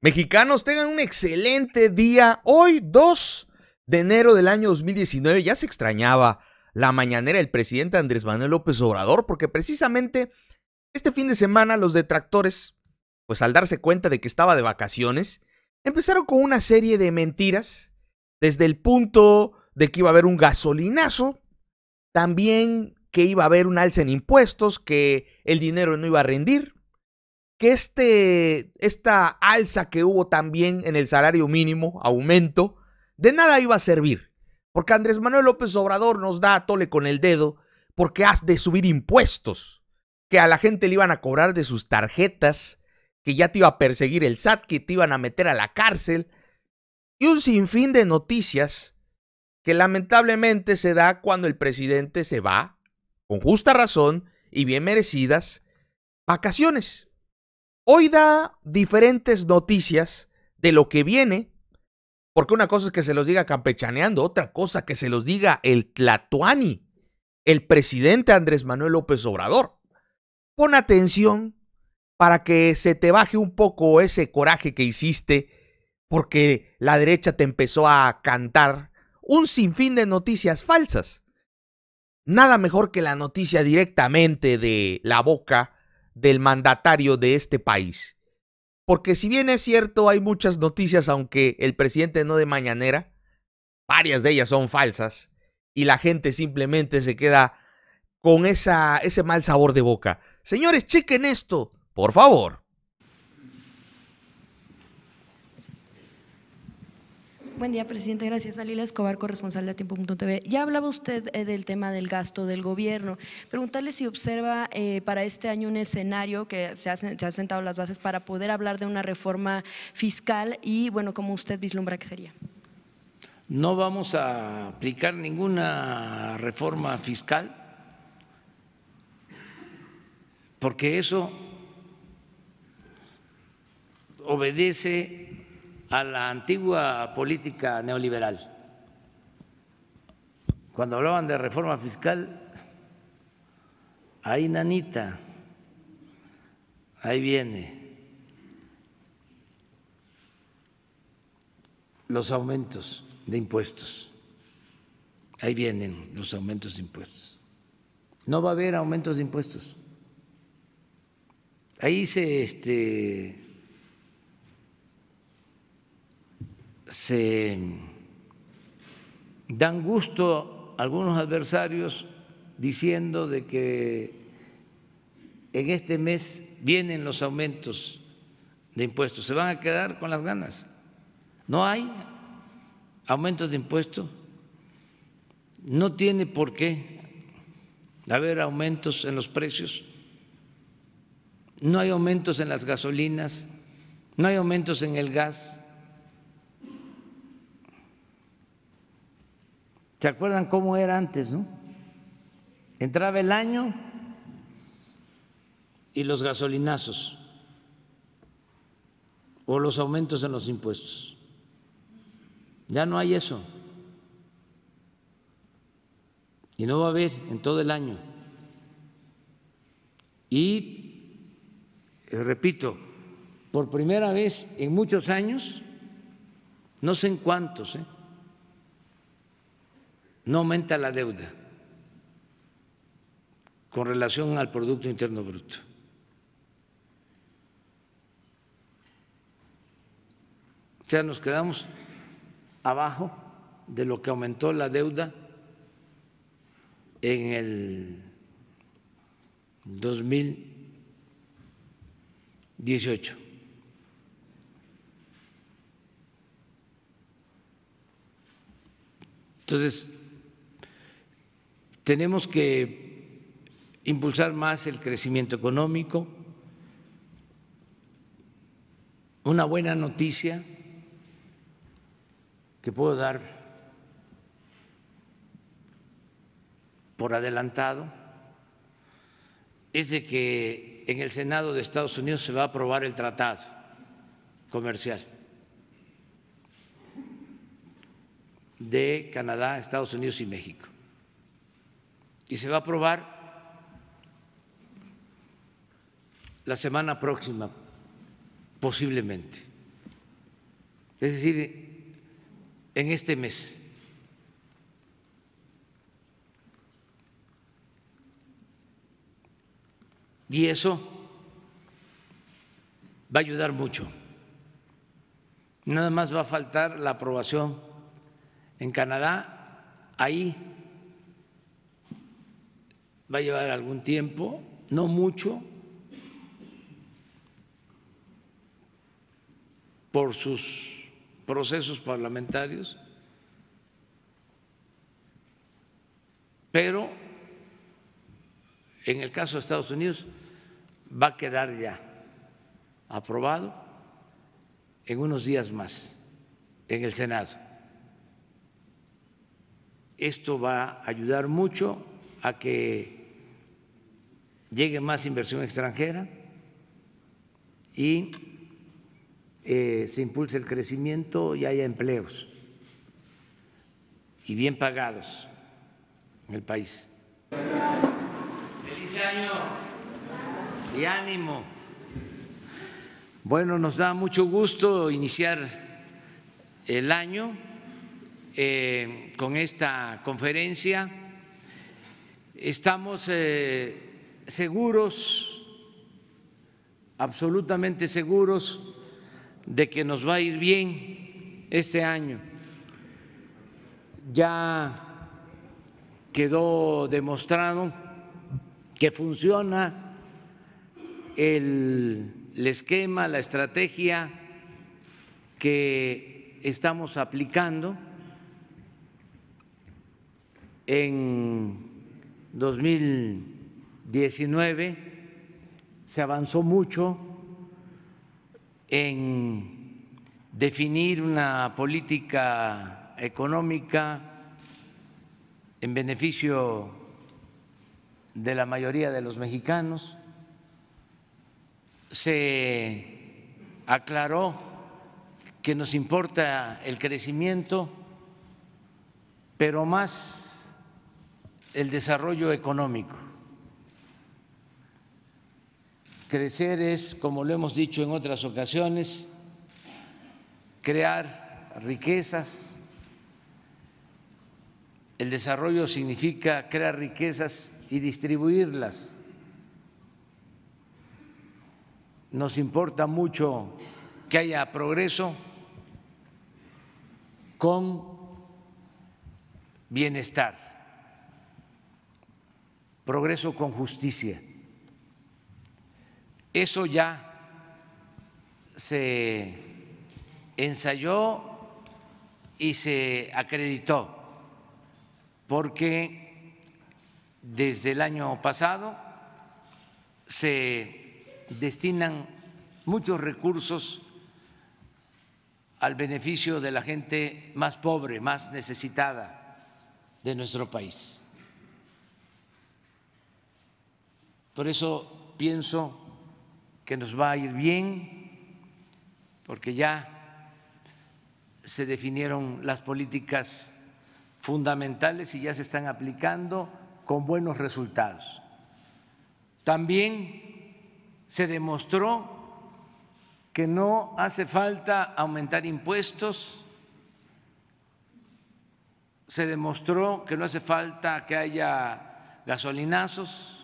Mexicanos, tengan un excelente día. Hoy, 2 de enero del año 2019, ya se extrañaba la mañanera del presidente Andrés Manuel López Obrador, porque precisamente este fin de semana los detractores, pues al darse cuenta de que estaba de vacaciones, empezaron con una serie de mentiras, desde el punto de que iba a haber un gasolinazo, también que iba a haber un alza en impuestos, que el dinero no iba a rendir, que este, esta alza que hubo también en el salario mínimo, aumento, de nada iba a servir. Porque Andrés Manuel López Obrador nos da a tole con el dedo porque has de subir impuestos que a la gente le iban a cobrar de sus tarjetas, que ya te iba a perseguir el SAT, que te iban a meter a la cárcel, y un sinfín de noticias que lamentablemente se da cuando el presidente se va, con justa razón y bien merecidas, vacaciones. Hoy da diferentes noticias de lo que viene, porque una cosa es que se los diga campechaneando, otra cosa que se los diga el Tlatuani, el presidente Andrés Manuel López Obrador. Pon atención para que se te baje un poco ese coraje que hiciste porque la derecha te empezó a cantar un sinfín de noticias falsas. Nada mejor que la noticia directamente de la boca del mandatario de este país. Porque si bien es cierto, hay muchas noticias, aunque el presidente no de mañanera, varias de ellas son falsas, y la gente simplemente se queda con esa, ese mal sabor de boca. Señores, chequen esto, por favor. Buen día, presidente. Gracias. Alila Escobar, corresponsal de Tiempo.tv. Ya hablaba usted eh, del tema del gasto del gobierno. Preguntarle si observa eh, para este año un escenario que se, ha, han sentado las bases para poder hablar de una reforma fiscal y, bueno, cómo usted vislumbra que sería. No vamos a aplicar ninguna reforma fiscal porque eso obedece a la antigua política neoliberal. Cuando hablaban de reforma fiscal, ahí nanita, ahí viene. Los aumentos de impuestos, ahí vienen los aumentos de impuestos. No va a haber aumentos de impuestos. Ahí se este, se dan gusto algunos adversarios diciendo de que en este mes vienen los aumentos de impuestos, se van a quedar con las ganas. No hay aumentos de impuestos, no tiene por qué haber aumentos en los precios, no hay aumentos en las gasolinas, no hay aumentos en el gas, ¿Se acuerdan cómo era antes, no? Entraba el año y los gasolinazos o los aumentos en los impuestos. Ya no hay eso. Y no va a haber en todo el año. Y, eh, repito, por primera vez en muchos años, no sé en cuántos, ¿eh? no aumenta la deuda con relación al Producto Interno Bruto. O sea, nos quedamos abajo de lo que aumentó la deuda en el 2018. Entonces, tenemos que impulsar más el crecimiento económico. Una buena noticia que puedo dar por adelantado es de que en el Senado de Estados Unidos se va a aprobar el tratado comercial de Canadá, Estados Unidos y México y se va a aprobar la semana próxima, posiblemente. Es decir, en este mes. Y eso va a ayudar mucho. Nada más va a faltar la aprobación en Canadá. Ahí va a llevar algún tiempo, no mucho, por sus procesos parlamentarios, pero en el caso de Estados Unidos va a quedar ya aprobado en unos días más en el Senado. Esto va a ayudar mucho a que llegue más inversión extranjera y eh, se impulse el crecimiento y haya empleos y bien pagados en el país. ¡Feliz año! Y ánimo. Bueno, nos da mucho gusto iniciar el año eh, con esta conferencia. Estamos eh, seguros, absolutamente seguros de que nos va a ir bien este año. Ya quedó demostrado que funciona el, esquema, la estrategia que estamos aplicando en 2020 19 se avanzó mucho en definir una política económica en beneficio de la mayoría de los mexicanos, se aclaró que nos importa el crecimiento, pero más el desarrollo económico Crecer es, como lo hemos dicho en otras ocasiones, crear riquezas. El desarrollo significa crear riquezas y distribuirlas. Nos importa mucho que haya progreso con bienestar, progreso con justicia eso ya se ensayó y se acreditó, porque desde el año pasado se destinan muchos recursos al beneficio de la gente más pobre, más necesitada de nuestro país. Por eso pienso que nos va a ir bien, porque ya se definieron las políticas fundamentales y ya se están aplicando con buenos resultados. También se demostró que no hace falta aumentar impuestos, se demostró que no hace falta que haya gasolinazos,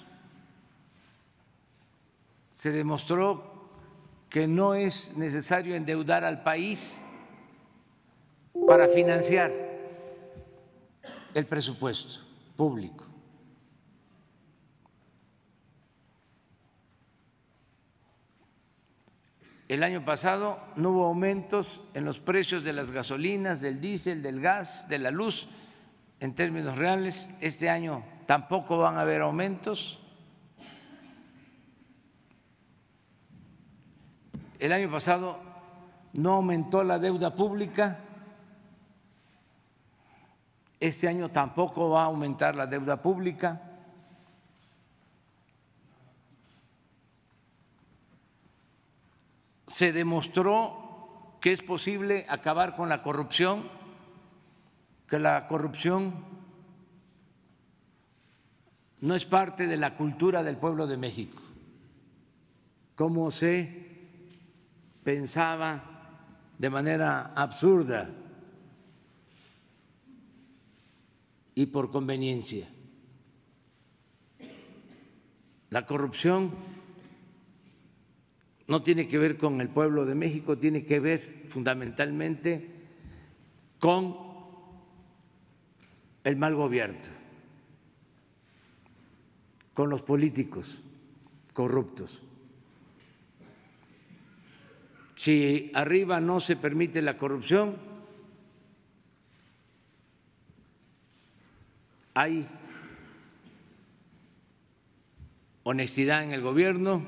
se demostró que no es necesario endeudar al país para financiar el presupuesto público. El año pasado no hubo aumentos en los precios de las gasolinas, del diésel, del gas, de la luz. En términos reales, este año tampoco van a haber aumentos. el año pasado no aumentó la deuda pública, este año tampoco va a aumentar la deuda pública. Se demostró que es posible acabar con la corrupción, que la corrupción no es parte de la cultura del pueblo de México, ¿Cómo se pensaba de manera absurda y por conveniencia. La corrupción no tiene que ver con el pueblo de México, tiene que ver fundamentalmente con el mal gobierno, con los políticos corruptos si arriba no se permite la corrupción, hay honestidad en el gobierno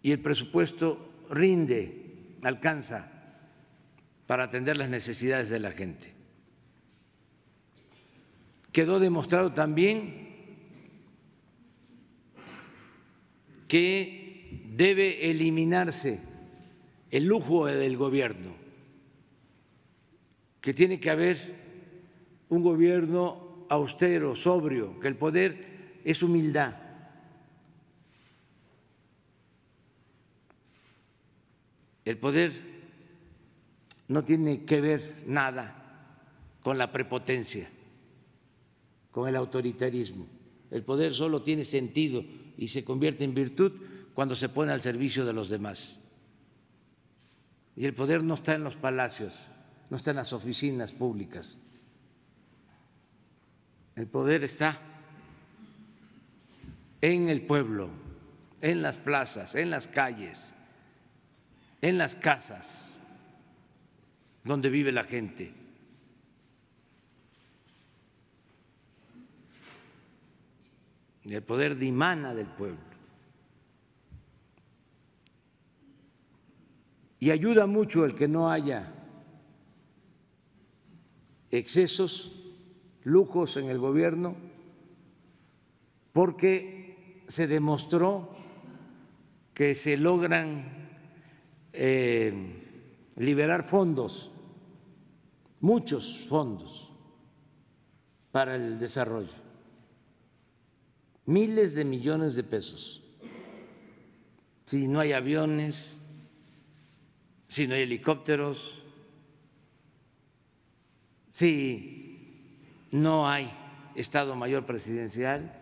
y el presupuesto rinde, alcanza para atender las necesidades de la gente. Quedó demostrado también que debe eliminarse el lujo del gobierno, que tiene que haber un gobierno austero, sobrio, que el poder es humildad. El poder no tiene que ver nada con la prepotencia, con el autoritarismo. El poder solo tiene sentido y se convierte en virtud cuando se pone al servicio de los demás. Y el poder no está en los palacios, no está en las oficinas públicas. El poder está en el pueblo, en las plazas, en las calles, en las casas donde vive la gente. El poder dimana del pueblo. Y ayuda mucho el que no haya excesos, lujos en el gobierno, porque se demostró que se logran eh, liberar fondos, muchos fondos para el desarrollo, miles de millones de pesos. Si no hay aviones, si no hay helicópteros, si no hay Estado Mayor Presidencial,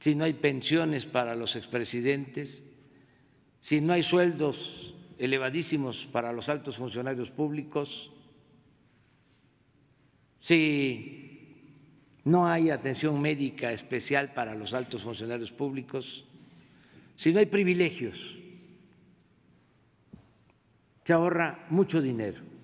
si no hay pensiones para los expresidentes, si no hay sueldos elevadísimos para los altos funcionarios públicos, si no hay atención médica especial para los altos funcionarios públicos, si no hay privilegios se ahorra mucho dinero.